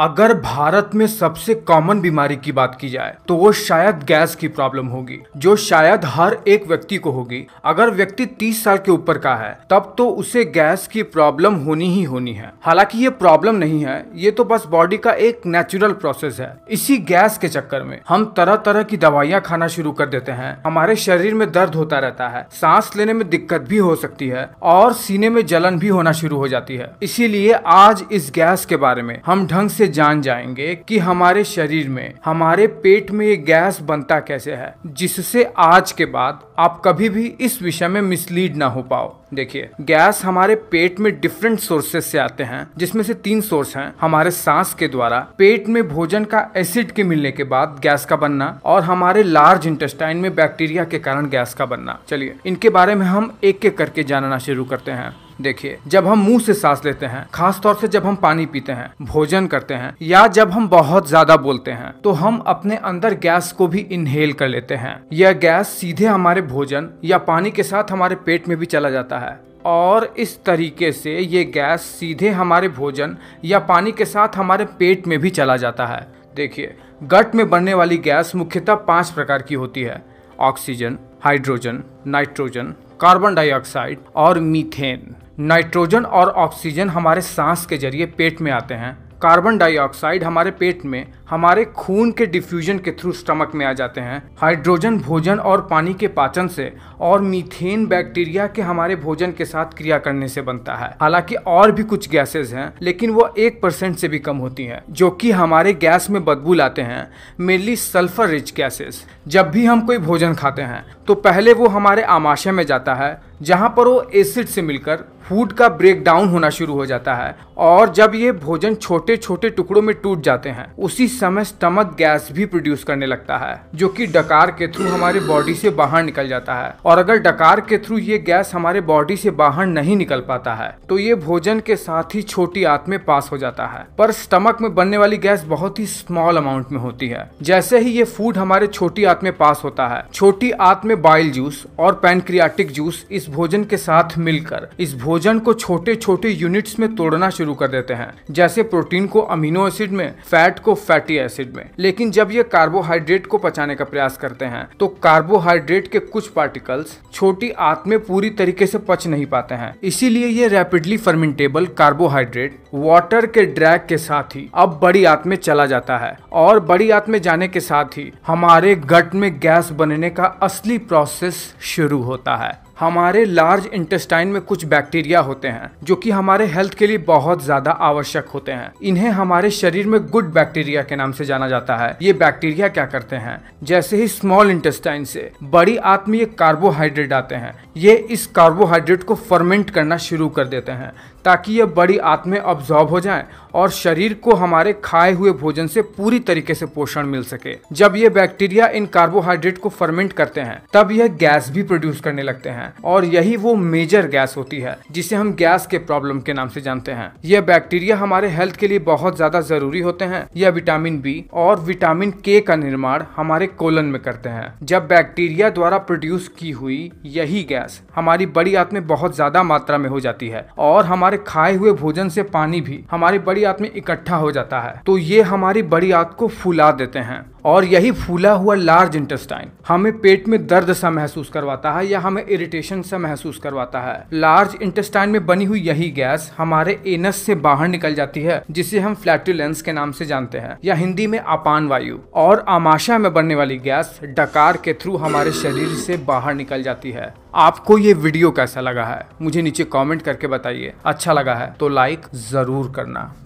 अगर भारत में सबसे कॉमन बीमारी की बात की जाए तो वो शायद गैस की प्रॉब्लम होगी जो शायद हर एक व्यक्ति को होगी अगर व्यक्ति 30 साल के ऊपर का है तब तो उसे गैस की प्रॉब्लम होनी ही होनी है हालांकि ये प्रॉब्लम नहीं है ये तो बस बॉडी का एक नेचुरल प्रोसेस है इसी गैस के चक्कर में हम तरह तरह की दवाइयाँ खाना शुरू कर देते हैं हमारे शरीर में दर्द होता रहता है सांस लेने में दिक्कत भी हो सकती है और सीने में जलन भी होना शुरू हो जाती है इसीलिए आज इस गैस के बारे में हम ढंग से से जान जाएंगे कि हमारे शरीर में हमारे पेट में ये गैस बनता कैसे है जिससे आज के बाद आप कभी भी इस विषय में मिसलीड ना हो पाओ देखिए गैस हमारे पेट में डिफरेंट सोर्सेस से आते हैं जिसमें से तीन सोर्स हैं हमारे सांस के द्वारा पेट में भोजन का एसिड के मिलने के बाद गैस का बनना और हमारे लार्ज इंटेस्टाइन में बैक्टीरिया के कारण गैस का बनना चलिए इनके बारे में हम एक एक करके जानना शुरू करते हैं देखिए जब हम मुंह से सांस लेते हैं खासतौर से जब हम पानी पीते हैं भोजन करते हैं या जब हम बहुत ज्यादा बोलते हैं तो हम अपने अंदर गैस को भी इनहेल कर लेते हैं यह गैस सीधे हमारे भोजन या पानी के साथ हमारे पेट में भी चला जाता है और इस तरीके से ये गैस सीधे हमारे भोजन या पानी के साथ हमारे पेट में भी चला जाता है देखिए गट में बनने वाली गैस मुख्यतः पांच प्रकार की होती है oxygen hydrogen nitrogen carbon dioxide और मीथेन नाइट्रोजन और ऑक्सीजन हमारे सांस के जरिए पेट में आते हैं कार्बन डाइऑक्साइड हमारे पेट में हमारे खून के डिफ्यूजन के थ्रू स्टमक में आ जाते हैं हाइड्रोजन भोजन और पानी के पाचन से और मीथेन बैक्टीरिया के हमारे भोजन के साथ क्रिया करने से बनता है हालांकि और भी कुछ गैसेस हैं लेकिन वो एक परसेंट से भी कम होती हैं जो कि हमारे गैस में बदबू लाते हैं मेनली सल्फर रिच गैसेस जब भी हम कोई भोजन खाते हैं तो पहले वो हमारे आमाशय में जाता है जहाँ पर वो एसिड से मिलकर फूड का ब्रेक डाउन होना शुरू हो जाता है और जब ये भोजन छोटे छोटे टुकड़ों में टूट जाते हैं उसी समय स्टमक गैस भी प्रोड्यूस करने लगता है जो कि डकार के थ्रू हमारे बॉडी से बाहर निकल जाता है और अगर डकार के थ्रू ये गैस हमारे बॉडी से बाहर नहीं निकल पाता है तो ये भोजन के साथ ही छोटी आत में पास हो जाता है पर स्टमक में बनने वाली गैस बहुत ही स्मॉल अमाउंट में होती है जैसे ही ये फूड हमारे छोटी आत में पास होता है छोटी आत में बाइल जूस और पैनक्रियाटिक जूस इस भोजन के साथ मिलकर इस भोजन को छोटे छोटे यूनिट्स में तोड़ना शुरू कर देते हैं जैसे प्रोटीन को अमीनो एसिड में फैट को फैटी एसिड में लेकिन जब ये कार्बोहाइड्रेट को पचाने का प्रयास करते हैं तो कार्बोहाइड्रेट के कुछ पार्टिकल्स छोटी आत में पूरी तरीके से पच नहीं पाते हैं इसीलिए ये रैपिडली फर्मेंटेबल कार्बोहाइड्रेट वाटर के ड्रैग के साथ ही अब बड़ी आत में चला जाता है और बड़ी आत में जाने के साथ ही हमारे गट में गैस बनने का असली प्रोसेस शुरू होता है हमारे लार्ज इंटेस्टाइन में कुछ बैक्टीरिया होते हैं जो कि हमारे हेल्थ के लिए बहुत ज्यादा आवश्यक होते हैं इन्हें हमारे शरीर में गुड बैक्टीरिया के नाम से जाना जाता है ये बैक्टीरिया क्या करते हैं जैसे ही स्मॉल इंटेस्टाइन से बड़ी आंत में ये कार्बोहाइड्रेट आते हैं ये इस कार्बोहाइड्रेट को फर्मेंट करना शुरू कर देते हैं ताकि ये बड़ी आंत में ऑब्जॉर्ब हो जाएं और शरीर को हमारे खाए हुए भोजन से पूरी तरीके से पोषण मिल सके जब ये बैक्टीरिया इन कार्बोहाइड्रेट को फर्मेंट करते हैं तब यह गैस भी प्रोड्यूस करने लगते हैं और यही वो मेजर गैस होती है जिसे हम गैस के प्रॉब्लम के नाम से जानते हैं यह बैक्टीरिया हमारे हेल्थ के लिए बहुत ज्यादा जरूरी होते हैं यह विटामिन बी और विटामिन के का निर्माण हमारे कोलन में करते हैं जब बैक्टीरिया द्वारा प्रोड्यूस की हुई यही गैस हमारी बड़ी आत में बहुत ज्यादा मात्रा में हो जाती है और हमारे हमारे खाए हुए भोजन से पानी भी हमारी बड़ी आत में इकट्ठा हो जाता है तो ये हमारी बड़ी आत को फुला देते हैं और यही फूला हुआ लार्ज इंटेस्टाइन हमें पेट में दर्द सा महसूस करवाता है या हमें इरिटेशन सा महसूस करवाता है लार्ज इंटेस्टाइन में बनी हुई यही गैस हमारे एनस से बाहर निकल जाती है जिसे हम फ्लैटुलेंस के नाम से जानते हैं या हिंदी में अपान वायु और आमाशा में बनने वाली गैस डकार के थ्रू हमारे शरीर से बाहर निकल जाती है आपको ये वीडियो कैसा लगा है मुझे नीचे कमेंट करके बताइए अच्छा लगा है तो लाइक जरूर करना